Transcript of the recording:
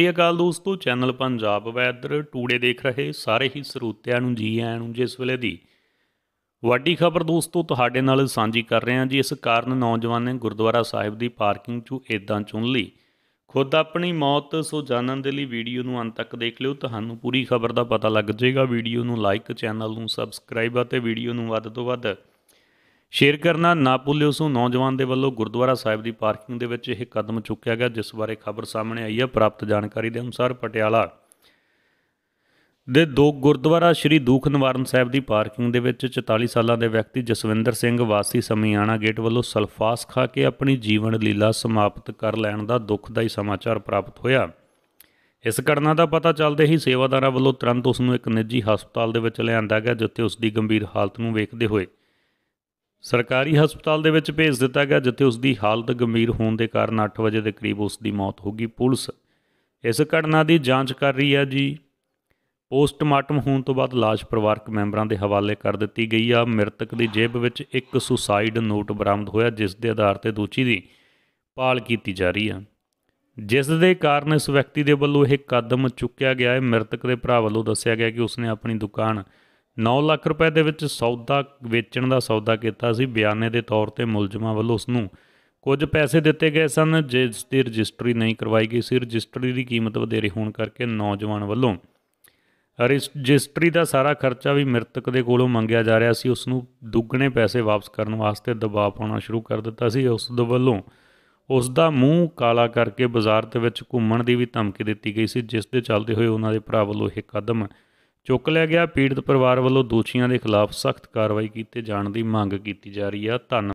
ਸ੍ਰੀ ਅਕਾਲ ਦੋਸਤੋ channel Punjab weather today ਦੇਖ ਰਹੇ ਸਾਰੇ ਹੀ ਸਰੋਤਿਆਂ ਨੂੰ ਜੀ ਆਇਆਂ ਨੂੰ ਜਿਸ ਵੇਲੇ ਦੀ ਵੱਡੀ ਖਬਰ ਦੋਸਤੋ ਤੁਹਾਡੇ ਨਾਲ ਸਾਂਝੀ ਕਰ ਰਹੇ ਹਾਂ ਜੀ ਇਸ ਕਾਰਨ ਨੌਜਵਾਨ ਨੇ ਗੁਰਦੁਆਰਾ ਸਾਹਿਬ ਦੀ ਪਾਰਕਿੰਗ 'ਚੋਂ ਇਦਾਂ ਚੁਣ ਲਈ ਖੁਦ ਆਪਣੀ ਮੌਤ ਸੋ ਜਾਣਨ ਦੇ ਲਈ ਵੀਡੀਓ ਨੂੰ ਅੰਤ ਤੱਕ ਦੇਖ ਲਿਓ ਤੁਹਾਨੂੰ ਪੂਰੀ ਖਬਰ ਦਾ ਪਤਾ ਲੱਗ ਜਾਏਗਾ ਵੀਡੀਓ ਨੂੰ ਲਾਈਕ ਚੈਨਲ ਨੂੰ ਸਬਸਕ੍ਰਾਈਬ ਅਤੇ ਵੀਡੀਓ ਨੂੰ ਵੱਧ ਤੋਂ ਵੱਧ ਸ਼ੇਅਰ ਕਰਨਾ ਨਾ ਭੁੱਲਿਓ ਸੋ ਨੌਜਵਾਨ ਦੇ ਵੱਲੋਂ ਗੁਰਦੁਆਰਾ ਸਾਹਿਬ ਦੀ ਪਾਰਕਿੰਗ ਦੇ ਵਿੱਚ ਇਹ ਕਦਮ ਚੁੱਕਿਆ ਗਿਆ ਜਿਸ ਬਾਰੇ ਖਬਰ ਸਾਹਮਣੇ ਆਈ ਹੈ ਪ੍ਰਾਪਤ ਜਾਣਕਾਰੀ ਦੇ ਅਨੁਸਾਰ ਪਟਿਆਲਾ ਦੇ ਦੋ ਗੁਰਦੁਆਰਾ ਸ਼੍ਰੀ ਦੂਖ ਨਿਵਾਰਨ ਸਾਹਿਬ ਦੀ ਪਾਰਕਿੰਗ ਦੇ ਵਿੱਚ 44 ਸਾਲਾਂ ਦੇ ਵਿਅਕਤੀ ਜਸਵਿੰਦਰ ਸਿੰਘ ਵਾਸੀ ਸਮੀਆਣਾ ਗੇਟ ਵੱਲੋਂ ਸਲਫਾਸ ਖਾ ਕੇ ਆਪਣੀ ਜੀਵਨ ਲੀਲਾ ਸਮਾਪਤ ਕਰ ਲੈਣ ਦਾ ਦੁਖਦਾਈ ਸਮਾਚਾਰ ਪ੍ਰਾਪਤ ਹੋਇਆ ਇਸ ਘਟਨਾ ਦਾ ਪਤਾ ਚੱਲਦੇ ਹੀ ਸੇਵਾਦਾਰਾਂ ਵੱਲੋਂ ਤੁਰੰਤ ਉਸ ਨੂੰ ਇੱਕ ਨਿੱਜੀ ਹਸਪਤਾਲ ਦੇ ਵਿੱਚ ਲਿਆਂਦਾ ਗਿਆ ਜਿੱਥੇ ਉਸ ਦੀ ਗੰਭੀਰ ਹਾਲਤ ਨੂੰ ਵੇਖਦੇ ਹੋਏ ਸਰਕਾਰੀ ਹਸਪਤਾਲ ਦੇ ਵਿੱਚ ਭੇਜ ਦਿੱਤਾ ਗਿਆ ਜਿੱਥੇ ਉਸ ਦੀ ਹਾਲਤ ਗੰਭੀਰ ਹੋਣ ਦੇ ਕਾਰਨ 8 ਵਜੇ ਦੇ ਕਰੀਬ ਉਸ ਦੀ ਮੌਤ ਹੋ ਗਈ ਪੁਲਿਸ ਇਸ ਘਟਨਾ ਦੀ ਜਾਂਚ ਕਰ ਰਹੀ ਹੈ ਜੀ ਪੋਸਟਮਾਰਟਮ ਹੋਣ ਤੋਂ ਬਾਅਦ লাশ ਪਰਿਵਾਰਕ ਮੈਂਬਰਾਂ ਦੇ ਹਵਾਲੇ ਕਰ ਦਿੱਤੀ ਗਈ ਆ ਮ੍ਰਿਤਕ ਦੀ ਜੇਬ ਵਿੱਚ ਇੱਕ ਸੁਸਾਈਡ ਨੋਟ ਬਰਾਮਦ ਹੋਇਆ ਜਿਸ ਦੇ ਆਧਾਰ ਤੇ ਦੋਚੀ ਦੀ ਪਾਲ ਕੀਤੀ ਜਾ ਰਹੀ ਆ ਜਿਸ ਦੇ ਕਾਰਨ ਇਸ ਵਿਅਕਤੀ ਦੇ ਵੱਲੋਂ ਇਹ ਕਦਮ ਚੁੱਕਿਆ ਗਿਆ ਹੈ ਮ੍ਰਿਤਕ ਦੇ ਭਰਾ ਵੱਲੋਂ ਦੱਸਿਆ ਗਿਆ ਕਿ ਉਸਨੇ ਆਪਣੀ ਦੁਕਾਨ 9 ਲੱਖ ਰੁਪਏ ਦੇ ਵਿੱਚ ਸੌਦਾ ਵੇਚਣ ਦਾ ਸੌਦਾ ਕੀਤਾ ਸੀ ਬਿਆਨੇ ਦੇ ਤੌਰ ਤੇ ਮੁਲਜ਼ਮਾਂ ਵੱਲੋਂ ਉਸ ਨੂੰ ਕੁਝ ਪੈਸੇ ਦਿੱਤੇ ਗਏ ਸਨ ਜਿਸ ਦੀ ਰਜਿਸਟਰੀ ਨਹੀਂ ਕਰਵਾਈ ਗਈ ਸੀ ਰਜਿਸਟਰੀ ਦੀ ਕੀਮਤ ਵਧੇਰੇ ਹੋਣ ਕਰਕੇ ਨੌਜਵਾਨ ਵੱਲੋਂ ਰਜਿਸਟਰੀ ਦਾ ਸਾਰਾ ਖਰਚਾ ਵੀ ਮ੍ਰਿਤਕ ਦੇ ਕੋਲੋਂ ਮੰਗਿਆ ਜਾ ਰਿਹਾ ਸੀ ਉਸ ਨੂੰ ਦੁੱਗਣੇ ਪੈਸੇ ਵਾਪਸ ਕਰਨ ਵਾਸਤੇ ਦਬਾਅ ਪਾਉਣਾ ਸ਼ੁਰੂ ਕਰ ਦਿੱਤਾ ਸੀ ਉਸ ਦੇ ਵੱਲੋਂ ਉਸ ਦਾ ਮੂੰਹ ਕਾਲਾ ਕਰਕੇ ਬਾਜ਼ਾਰ ਦੇ ਵਿੱਚ ਘੁੰਮਣ ਦੀ ਵੀ ਧਮਕੀ ਦਿੱਤੀ ਗਈ ਸੀ ਜਿਸ ਦੇ ਚੱਲਦੇ ਹੋਏ ਉਹਨਾਂ ਦੇ ਭਰਾ ਵੱਲੋਂ ਇਹ ਕਦਮ ਚੁੱਕ ਲਿਆ ਗਿਆ ਪੀੜਤ ਪਰਿਵਾਰ ਵੱਲੋਂ ਦੋਸ਼ੀਆਂ ਦੇ ਖਿਲਾਫ ਸਖਤ ਕਾਰਵਾਈ ਕੀਤੇ ਜਾਣ ਦੀ ਮੰਗ ਕੀਤੀ ਜਾ ਰਹੀ ਆ ਧੰਨ